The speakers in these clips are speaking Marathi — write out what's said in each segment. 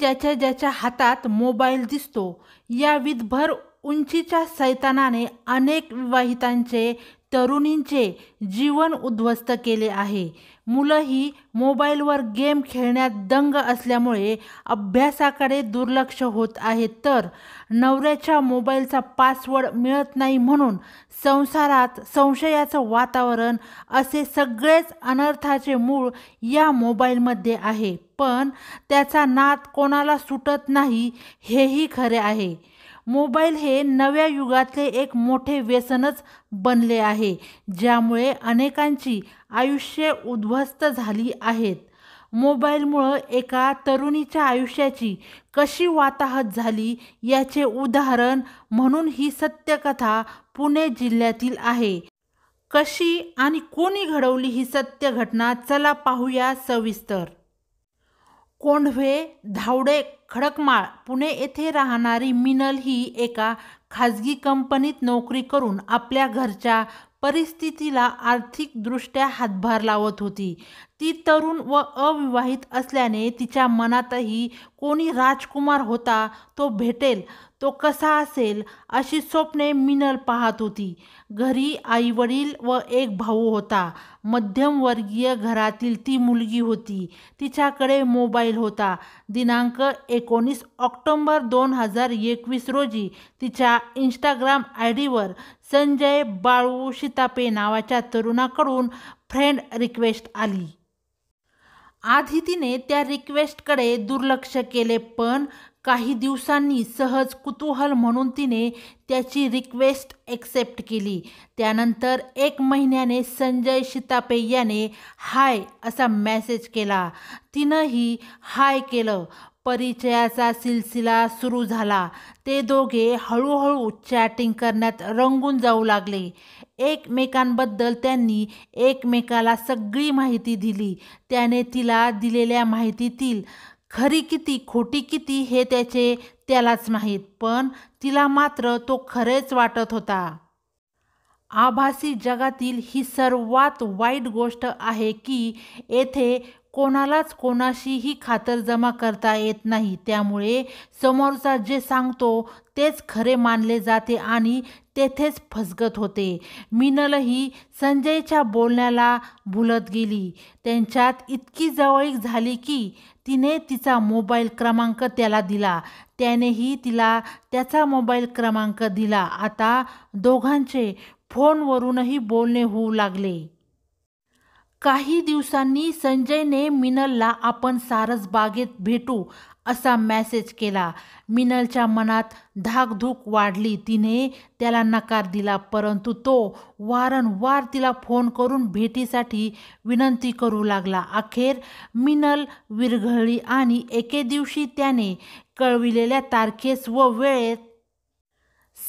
ज्याच्या ज्याच्या हातात मोबाईल दिसतो या विधभर उंचीच्या सैतानाने अनेक विवाहितांचे तरुणींचे जीवन उद्ध्वस्त केले आहे मुलंही मोबाईलवर गेम खेळण्यात दंग असल्यामुळे अभ्यासाकडे दुर्लक्ष होत आहे तर नवऱ्याच्या मोबाईलचा पासवर्ड मिळत नाही म्हणून संसारात संशयाचं वातावरण असे सगळेच अनर्थाचे मूळ या मोबाईलमध्ये आहे पण त्याचा नात कोणाला सुटत नाही हेही खरे आहे मोबाईल हे नव्या युगातले एक मोठे व्यसनच बनले आहे ज्यामुळे अनेकांची आयुष्य उद्ध्वस्त झाली आहेत मोबाईलमुळं एका तरुणीच्या आयुष्याची कशी वाताहत झाली याचे उदाहरण म्हणून ही सत्यकथा पुणे जिल्ह्यातील आहे कशी आणि कोणी घडवली ही सत्य घटना चला पाहूया सविस्तर कोंढवे धावडे खडकमाळ पुणे येथे राहणारी मिनल ही एका खाजगी कंपनीत नोकरी करून आपल्या घरच्या परिस्थितीला आर्थिकदृष्ट्या हातभार लावत होती ती तरुण व अविवाहित असल्याने तिच्या मनातही कोणी राजकुमार होता तो भेटेल तो कसा असेल अशी स्वप्ने मिनल पाहत होती घरी आईवडील व एक भाऊ होता मध्यमवर्गीय घरातील ती मुलगी होती तिच्याकडे मोबाईल होता दिनांक एकोणीस ऑक्टोंबर दोन हजार एकवीस रोजी तिच्या इंस्टाग्राम आय डीवर संजय बाळू शितापे नावाच्या तरुणाकडून फ्रेंड रिक्वेस्ट आली आधी तिने त्या रिक्वेस्टकडे दुर्लक्ष केले पण काही दिवसांनी सहज कुतूहल म्हणून तिने त्याची रिक्वेस्ट एक्सेप्ट केली त्यानंतर एक महिन्याने संजय शितापे याने हाय असा मॅसेज केला तिनंही हाय केलं परिचयाचा सिलसिला सुरू झाला ते दोघे हळूहळू चॅटिंग करण्यात रंगून जाऊ लागले एकमेकांबद्दल त्यांनी एकमेकाला सगळी माहिती दिली त्याने तिला दिलेल्या माहितीतील खरी किती खोटी किती हे त्याचे त्यालाच माहीत पण तिला मात्र तो खरेच वाटत होता आभासी जगातील ही सर्वात वाईट गोष्ट आहे की येथे कोणालाच कोणाशीही खातरजमा करता येत नाही त्यामुळे समोरचा जे सांगतो तेच खरे मानले जाते आणि तेथेच फसगत होते मिनलही संजयच्या बोलण्याला भुलत गेली त्यांच्यात इतकी जवळीक झाली की तिने तिचा मोबाईल क्रमांक त्याला दिला त्यानेही तिला त्याचा मोबाईल क्रमांक दिला आता दोघांचे फोनवरूनही बोलणे होऊ लागले काही दिवसांनी संजयने मिनलला आपण सारस बागेत भेटू असा मॅसेज केला मिनलच्या मनात धाकधूक वाढली तिने त्याला नकार दिला परंतु तो वारंवार तिला फोन करून भेटीसाठी विनंती करू लागला अखेर मिनल विरघळली आणि एके दिवशी त्याने कळविलेल्या तारखेस व वेळेत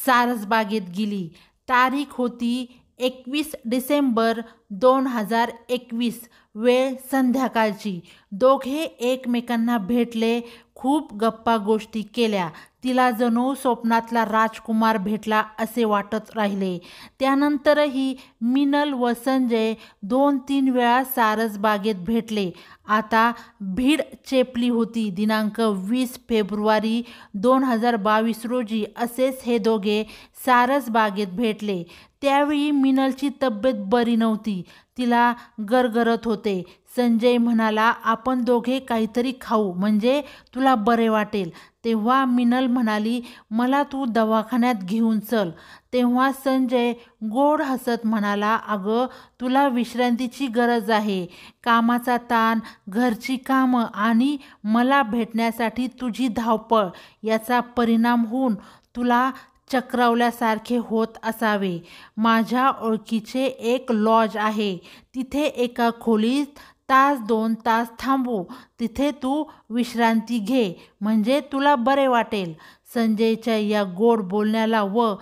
सारसबागेत गेली तारीख होती एकवीस डिसेंबर दोन हजार एकवीस वेळ संध्याकाळची दोघे एकमेकांना भेटले खूप गप्पा गोष्टी केल्या तिला जणू स्वप्नातला राजकुमार भेटला असे वाटत राहिले त्यानंतरही मिनल व संजय दोन तीन वेळा सारसबागेत भेटले आता भीड चेपली होती दिनांक वीस फेब्रुवारी दोन हजार बावीस रोजी असेच हे दोघे सारसबागेत भेटले त्यावेळी मिनलची तब्येत बरी नव्हती तिला गरगरत होते संजय म्हणाला आपण दोघे काहीतरी खाऊ म्हणजे तुला बरे वाटेल तेव्हा मिनल म्हणाली मला तू दवाखान्यात घेऊन चल तेव्हा संजय गोड हसत म्हणाला अगं तुला विश्रांतीची गरज आहे कामाचा ताण घरची कामं आणि मला भेटण्यासाठी तुझी धावपळ याचा परिणाम होऊन तुला चक्रावल्यासारखे होत असावे माझ्या ओळखीचे एक लॉज आहे तिथे एका खोलीत तास दोन तास थांबू तिथे तू विश्रांती घे म्हणजे तुला बरे वाटेल संजयच्या या गोड बोलण्याला व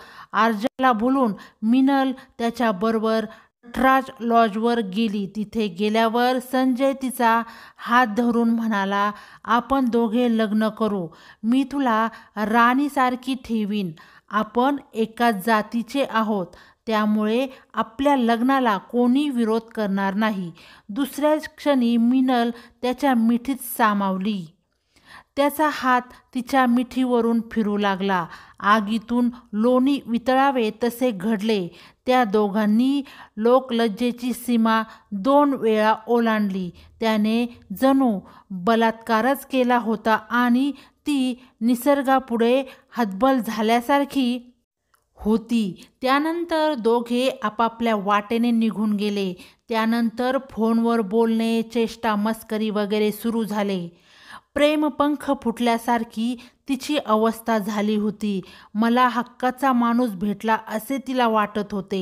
आर्जाला भुलून मिनल त्याच्याबरोबर नटराज लॉजवर गेली तिथे गेल्यावर संजय तिचा हात धरून म्हणाला आपण दोघे लग्न करू मी तुला राणीसारखी ठेवीन आपण एका जातीचे आहोत त्यामुळे आपल्या लग्नाला कोणी विरोध करणार नाही दुसऱ्याच क्षणी मिनल त्याच्या मिठीत सामावली त्याचा हात तिच्या मिठीवरून फिरू लागला आगीतून लोणी वितळावे तसे घडले त्या दोघांनी लोकलज्जेची सीमा दोन वेळा ओलांडली त्याने जणू बलात्कारच केला होता आणि ती निसर्गापुढे हतबल झाल्यासारखी होती त्यानंतर दोघे आपापल्या वाटेने निघून गेले त्यानंतर फोनवर बोलणे चेष्टा मस्करी वगैरे सुरू झाले प्रेमपंख फुटल्यासारखी तिची अवस्था झाली होती मला हक्काचा माणूस भेटला असे तिला वाटत होते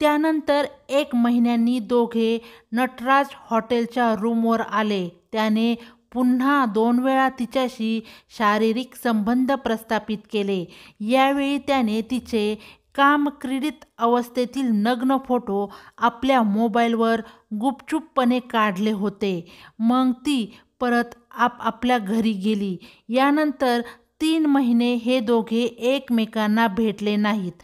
त्यानंतर एक महिन्यांनी दोघे नटराज हॉटेलच्या रूमवर आले त्याने पुन्हा दोन वेळा तिच्याशी शारीरिक संबंध प्रस्थापित केले यावेळी त्याने तिचे कामक्रीडित अवस्थेतील नग्न फोटो आपल्या मोबाईलवर गुपचूपपणे काढले होते मग ती परत आप आपल्या घरी गेली यानंतर तीन महिने हे दोघे एकमेकांना भेटले नाहीत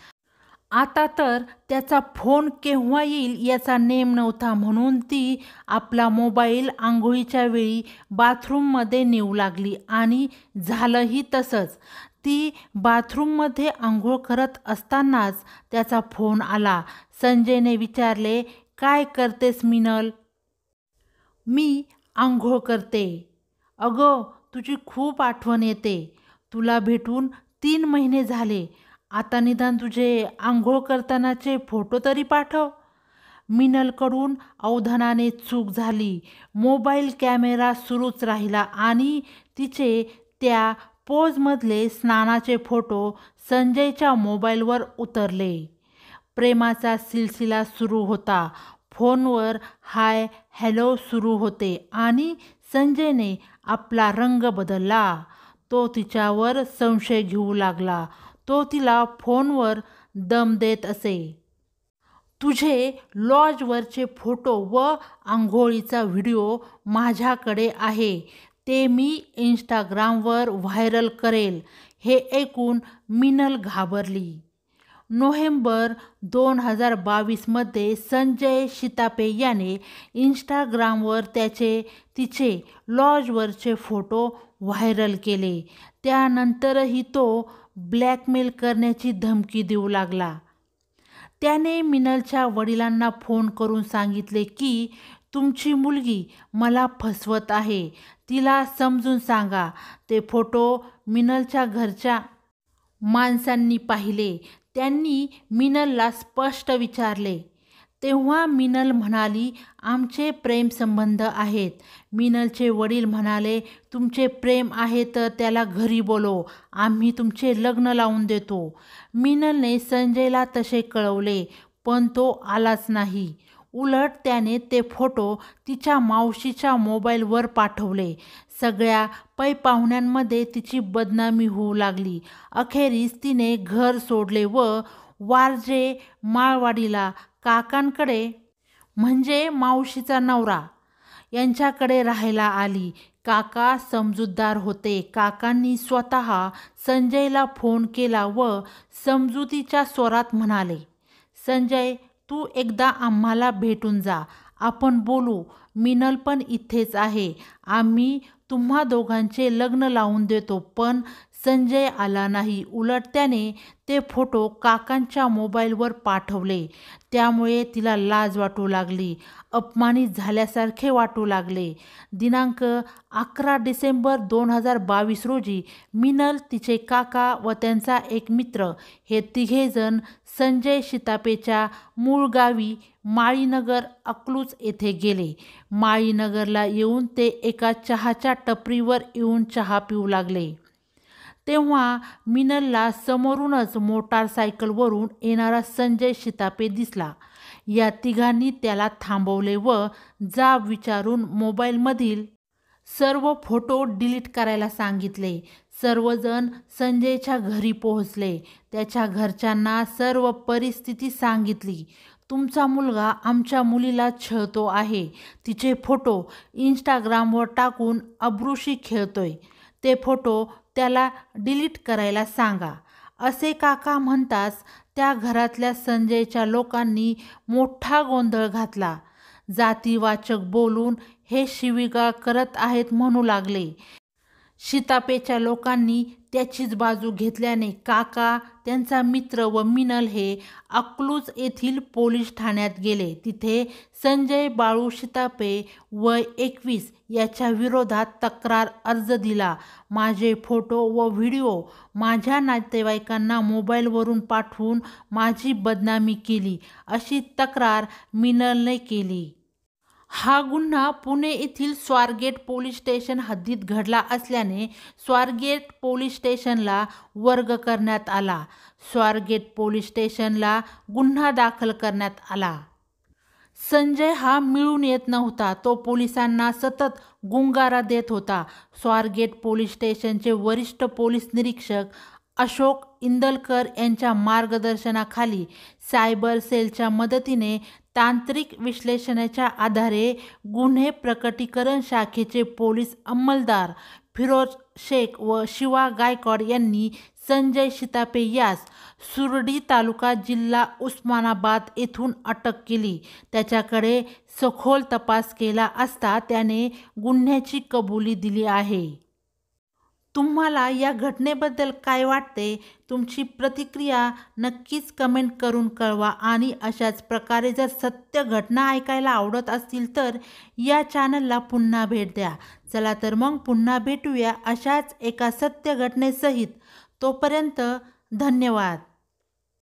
आता तर त्याचा फोन केव्हा येईल याचा नेम नव्हता म्हणून ती आपला मोबाईल आंघोळीच्या वेळी बाथरूममध्ये नेऊ लागली आणि झालंही तसंच ती बाथरूममध्ये आंघोळ करत असतानाच त्याचा फोन आला संजयने विचारले काय करतेस मिनल मी आंघोळ करते अगं तुझी खूप आठवण येते तुला भेटून तीन महिने झाले आता निदान तुझे आंघोळ करतानाचे फोटो तरी पाठव मिनलकडून अवधानाने चूक झाली मोबाईल कॅमेरा सुरूच राहिला आणि तिचे त्या पोजमधले स्नानाचे फोटो संजयच्या मोबाईलवर उतरले प्रेमाचा सिलसिला सुरू होता फोनवर हाय हॅलो सुरू होते आणि संजयने आपला रंग बदलला तो तिच्यावर संशय घेऊ लागला तो तिला फोनवर दम देत असे तुझे लॉजवरचे फोटो व आंघोळीचा व्हिडिओ माझ्याकडे आहे ते मी इंस्टाग्रामवर व्हायरल करेल हे ऐकून मिनल घाबरली नोव्हेंबर दोन हजार बावीसमध्ये संजय शितापे याने इंस्टाग्रामवर त्याचे तिचे लॉजवरचे फोटो व्हायरल केले त्यानंतरही तो ब्लॅकमेल करण्याची धमकी देऊ लागला त्याने मिनलच्या वडिलांना फोन करून सांगितले की तुमची मुलगी मला फसवत आहे तिला समजून सांगा ते फोटो मिनलच्या घरच्या माणसांनी पाहिले त्यांनी मिनलला स्पष्ट विचारले तेव्हा मिनल म्हणाली आमचे प्रेम संबंध आहेत मिनलचे वडील म्हणाले तुमचे प्रेम आहे तर त्याला घरी बोलो आम्ही तुमचे लग्न लावून देतो मिनलने संजयला तसे कळवले पण तो आलाच नाही उलट त्याने ते फोटो तिच्या मावशीच्या मोबाईलवर पाठवले सगळ्या पै पाहुण्यांमध्ये तिची बदनामी होऊ लागली अखेरीस तिने घर सोडले व वारजे माळवाडीला काकांकडे म्हणजे मावशीचा नवरा यांच्याकडे राहायला आली काका समजूतदार होते काकांनी स्वत संजयला फोन केला व समजुतीच्या स्वरात म्हणाले संजय तू एकदा आम्हाला भेटून जा आपण बोलू मिनल पण इथेच आहे आम्ही तुम्हा दोघांचे लग्न लावून देतो पण संजय आला नाही उलट त्याने ते फोटो काकांच्या मोबाईलवर पाठवले त्यामुळे तिला लाज वाटू लागली अपमानित झाल्यासारखे वाटू लागले दिनांक अकरा डिसेंबर दोन हजार बावीस रोजी मिनल तिचे काका व त्यांचा एक मित्र हे तिघेजण संजय शितापेच्या मूळ गावी माळीनगर अकलूज येथे गेले माळीनगरला येऊन ते एका चहाच्या टपरीवर येऊन चहा पिऊ लागले तेव्हा मिनलला समोरूनच मोटारसायकलवरून येणारा संजय शितापे दिसला या तिघांनी त्याला थांबवले व जाब विचारून मोबाईलमधील सर्व फोटो डिलीट करायला सांगितले सर्वजण संजयच्या घरी पोहोचले त्याच्या घरच्यांना सर्व परिस्थिती सांगितली तुमचा मुलगा आमच्या मुलीला छळतो आहे तिचे फोटो इंस्टाग्रामवर टाकून अब्रुशी खेळतोय ते फोटो त्याला डिलीट करायला सांगा असे काका म्हणताच त्या घरातल्या संजयच्या लोकांनी मोठा गोंधळ घातला जातीवाचक बोलून हे शिविगाळ करत आहेत म्हणू लागले शितापेच्या लोकांनी त्याचीच बाजू घेतल्याने काका त्यांचा मित्र व मिनल हे अकलूज येथील पोलीस ठाण्यात गेले तिथे संजय बाळू शितापे व एकवीस याच्या विरोधात तक्रार अर्ज दिला माझे फोटो व व्हिडिओ माझ्या नातेवाईकांना मोबाईलवरून पाठवून माझी बदनामी केली अशी तक्रार मिनलने केली हा गुन्हा पुणे येथील स्वारगेट पोलीस स्टेशन हद्दीत घडला असल्याने स्वारगेट पोलीस स्टेशनला वर्ग करण्यात आला स्वारगेट पोलीस स्टेशनला गुन्हा दाखल करण्यात आला संजय हा मिळून येत नव्हता तो पोलिसांना सतत गुंगारा देत होता स्वारगेट पोलीस स्टेशनचे वरिष्ठ पोलीस निरीक्षक अशोक इंदलकर यांच्या मार्गदर्शनाखाली सायबर सेलच्या मदतीने तांत्रिक विश्लेषणाच्या आधारे गुन्हे प्रकटीकरण शाखेचे पोलीस अंमलदार फिरोज शेख व शिवा गायकवाड यांनी संजय शितापे यास सुरडी तालुका जिल्हा उस्मानाबाद येथून अटक केली त्याच्याकडे सखोल तपास केला असता त्याने गुन्ह्याची कबुली दिली आहे तुम्हाला या घटनेबद्दल काय वाटते तुमची प्रतिक्रिया नक्कीच कमेंट करून कळवा आणि अशाच प्रकारे जर सत्य घटना ऐकायला आवडत असतील तर या चॅनलला पुन्हा भेट द्या चला तर मग पुन्हा भेटूया अशाच एका सत्य घटनेसहित तोपर्यंत धन्यवाद